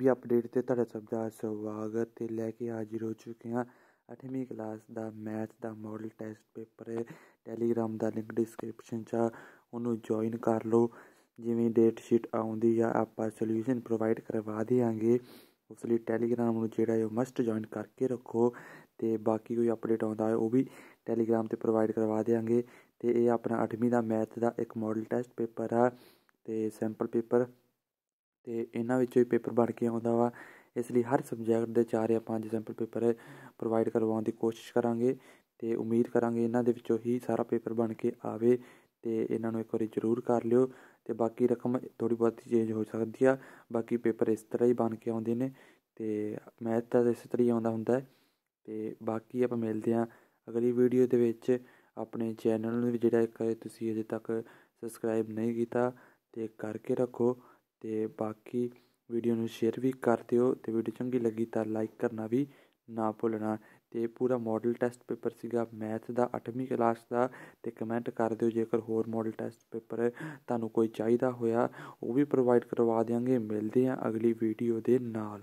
ਵੀ update ਤੇ ਤੁਹਾਡਾ ਸਭ ਦਾ ਸਵਾਗਤ ਤੇ ਲੈ ਕੇ ਹਾਜ਼ਰ ਹੋ ਚੁੱਕੇ ਹਾਂ 8ਵੀਂ ਕਲਾਸ ਦਾ ਮੈਥ ਦਾ ਮਾਡਲ ਟੈਸਟ ਪੇਪਰ ਹੈ ਟੈਲੀਗ੍ਰਾਮ ਦਾ ਲਿੰਕ ਡਿਸਕ੍ਰਿਪਸ਼ਨ 'ਚ ਉਹਨੂੰ ਜੁਆਇਨ ਕਰ ਲਓ ਜਿਵੇਂ ਡੇਟ ਸ਼ੀਟ ਆਉਂਦੀ ਆ ਆਪਾਂ ਸੋਲੂਸ਼ਨ ਪ੍ਰੋਵਾਈਡ ਕਰਵਾ ਦੇਾਂਗੇ ਉਸ ਲਈ ਟੈਲੀਗ੍ਰਾਮ ਨੂੰ ਜਿਹੜਾ ਹੈ ਮਸਟ ਜੁਆਇਨ ਕਰਕੇ ਰੱਖੋ ਤੇ ਬਾਕੀ ਕੋਈ ਅਪਡੇਟ ਆਉਂਦਾ ਹੈ ਉਹ ਵੀ ਟੈਲੀਗ੍ਰਾਮ ਤੇ ਪ੍ਰੋਵਾਈਡ ਕਰਵਾ ਦੇਾਂਗੇ ਤੇ ਇਹ ਆਪਣਾ 8ਵੀਂ ਦਾ ਮੈਥ ਦਾ ਇੱਕ ਮਾਡਲ ਟੈਸਟ ਪੇਪਰ ਆ ਤੇ ਸੈਂਪਲ ਪੇਪਰ ਤੇ ਇਹਨਾਂ ਵਿੱਚੋਂ ਹੀ ਪੇਪਰ ਬਣ ਕੇ ਆਉਂਦਾ ਵਾ ਇਸ ਲਈ ਹਰ ਸਬਜੈਕਟ ਦੇ ਚਾਰ ਜਾਂ ਪੰਜ ਸੈਂਪਲ ਪੇਪਰ ਪ੍ਰੋਵਾਈਡ ਕਰਵਾਉਣ ਦੀ ਕੋਸ਼ਿਸ਼ ਕਰਾਂਗੇ ਤੇ ਉਮੀਦ ਕਰਾਂਗੇ ਇਹਨਾਂ ਦੇ ਵਿੱਚੋਂ ਹੀ ਸਾਰਾ ਪੇਪਰ ਬਣ ਕੇ ਆਵੇ ਤੇ ਇਹਨਾਂ ਨੂੰ ਇੱਕ ਵਾਰੀ ਜ਼ਰੂਰ ਕਰ ਲਿਓ ਤੇ ਬਾਕੀ ਰਕਮ ਥੋੜੀ ਬਹੁਤੀ ਚੇਂਜ ਹੋ ਸਕਦੀ ਆ ਬਾਕੀ ਪੇਪਰ ਇਸ ਤਰ੍ਹਾਂ ਹੀ ਬਣ ਕੇ ਆਉਂਦੇ ਨੇ ਤੇ ਮੈਥ ਤਾਂ ਇਸ ਤਰ੍ਹਾਂ ਹੀ ਆਉਂਦਾ ਹੁੰਦਾ ਤੇ ਬਾਕੀ ਆਪਾਂ ਮਿਲਦੇ ਆਂ ਅਗਲੀ ਵੀਡੀਓ ਦੇ ਵਿੱਚ ਆਪਣੇ ਚੈਨਲ ਨੂੰ ਵੀ ਜਿਹੜਾ ਇੱਕ ਤੁਸੀਂ ਅਜੇ ਤੱਕ ਸਬਸਕ੍ਰਾਈਬ ਨਹੀਂ ਕੀਤਾ ਤੇ ਕਰਕੇ ਰੱਖੋ ਤੇ ਬਾਕੀ ਵੀਡੀਓ ਨੂੰ ਸ਼ੇਅਰ ਵੀ ਕਰ ਦਿਓ ਤੇ ਵੀਡੀਓ ਚੰਗੀ ਲੱਗੀ ਤਾਂ ਲਾਈਕ ਕਰਨਾ ਵੀ ਨਾ ਭੁੱਲਣਾ ਤੇ ਪੂਰਾ ਮਾਡਲ ਟੈਸਟ ਪੇਪਰ ਸੀਗਾ ਮੈਥ ਦਾ 8ਵੀਂ ਕਲਾਸ ਦਾ ਤੇ ਕਮੈਂਟ ਕਰ ਦਿਓ ਜੇਕਰ ਹੋਰ ਮਾਡਲ ਟੈਸਟ ਪੇਪਰ ਤੁਹਾਨੂੰ ਕੋਈ ਚਾਹੀਦਾ ਹੋਇਆ ਉਹ ਵੀ ਪ੍ਰੋਵਾਈਡ ਕਰਵਾ ਦਿਆਂਗੇ ਮਿਲਦੇ ਆਂ ਅਗਲੀ ਵੀਡੀਓ ਦੇ ਨਾਲ